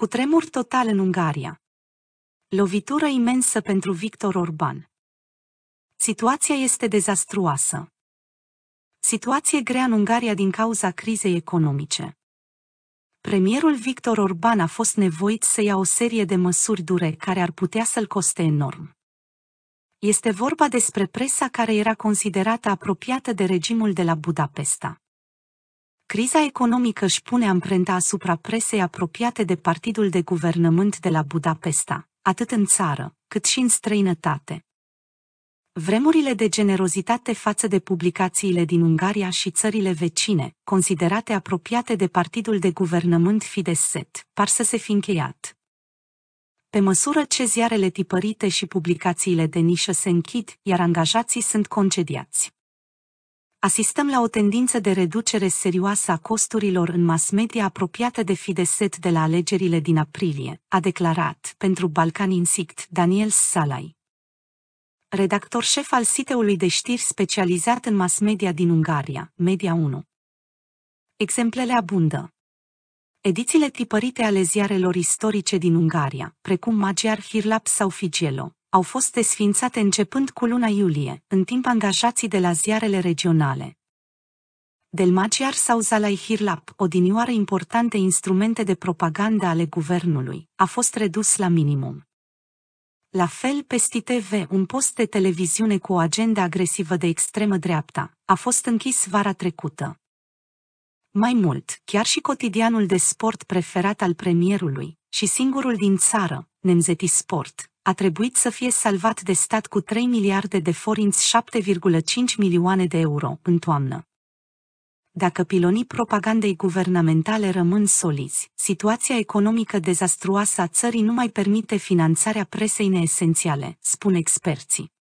Cu tremur total în Ungaria. Lovitură imensă pentru Victor Orban. Situația este dezastruoasă. Situație grea în Ungaria din cauza crizei economice. Premierul Victor Orban a fost nevoit să ia o serie de măsuri dure care ar putea să-l coste enorm. Este vorba despre presa care era considerată apropiată de regimul de la Budapesta criza economică își pune amprenta asupra presei apropiate de partidul de guvernământ de la Budapesta, atât în țară, cât și în străinătate. Vremurile de generozitate față de publicațiile din Ungaria și țările vecine, considerate apropiate de partidul de guvernământ Fidesz, par să se fi încheiat. Pe măsură ce ziarele tipărite și publicațiile de nișă se închid, iar angajații sunt concediați asistăm la o tendință de reducere serioasă a costurilor în mass media apropiată de Fideset de la alegerile din aprilie, a declarat pentru Balkan Insight Daniel Salai. Redactor șef al siteului de știri specializat în mass media din Ungaria, Media 1. Exemplele abundă. Edițiile tipărite ale ziarelor istorice din Ungaria, precum Magyar Hirlap sau Figielo, au fost desfințate începând cu luna iulie, în timp angajații de la ziarele regionale. Del Magiar sau Zalai Hirlap, odinioare importante instrumente de propagandă ale guvernului, a fost redus la minimum. La fel, Pesti TV, un post de televiziune cu o agendă agresivă de extremă dreapta, a fost închis vara trecută. Mai mult, chiar și cotidianul de sport preferat al premierului și singurul din țară, Nemzeti Sport, a trebuit să fie salvat de stat cu 3 miliarde de forinți 7,5 milioane de euro în toamnă. Dacă pilonii propagandei guvernamentale rămân solizi, situația economică dezastruoasă a țării nu mai permite finanțarea presei neesențiale, spun experții.